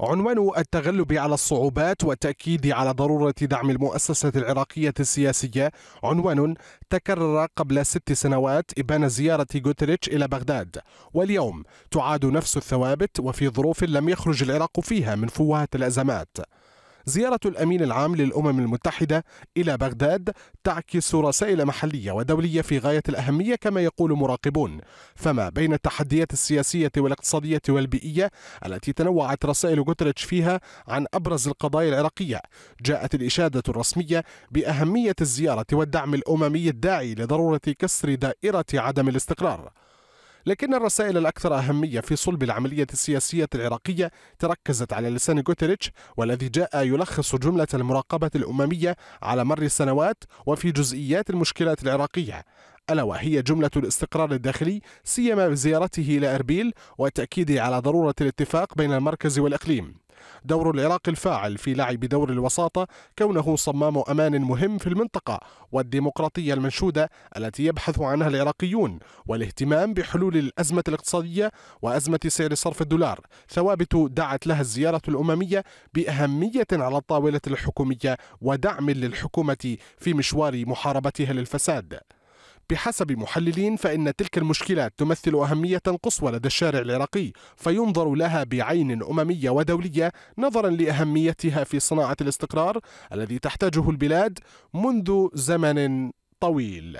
عنوان التغلب على الصعوبات والتأكيد على ضرورة دعم المؤسسة العراقية السياسية عنوان تكرر قبل ست سنوات إبان زيارة غوتريتش إلى بغداد واليوم تعاد نفس الثوابت وفي ظروف لم يخرج العراق فيها من فوهة الأزمات زيارة الأمين العام للأمم المتحدة إلى بغداد تعكس رسائل محلية ودولية في غاية الأهمية كما يقول مراقبون فما بين التحديات السياسية والاقتصادية والبيئية التي تنوعت رسائل غوتريتش فيها عن أبرز القضايا العراقية جاءت الإشادة الرسمية بأهمية الزيارة والدعم الأممي الداعي لضرورة كسر دائرة عدم الاستقرار لكن الرسائل الأكثر أهمية في صلب العملية السياسية العراقية تركزت على لسان غوتريتش والذي جاء يلخص جملة المراقبة الأممية على مر السنوات وفي جزئيات المشكلات العراقية ألا وهي جملة الاستقرار الداخلي سيما بزيارته إلى أربيل وتأكيده على ضرورة الاتفاق بين المركز والإقليم دور العراق الفاعل في لعب دور الوساطة كونه صمام أمان مهم في المنطقة والديمقراطية المنشودة التي يبحث عنها العراقيون والاهتمام بحلول الأزمة الاقتصادية وأزمة سعر صرف الدولار ثوابت دعت لها الزيارة الأممية بأهمية على الطاولة الحكومية ودعم للحكومة في مشوار محاربتها للفساد بحسب محللين فإن تلك المشكلات تمثل أهمية قصوى لدى الشارع العراقي فينظر لها بعين أممية ودولية نظرا لأهميتها في صناعة الاستقرار الذي تحتاجه البلاد منذ زمن طويل.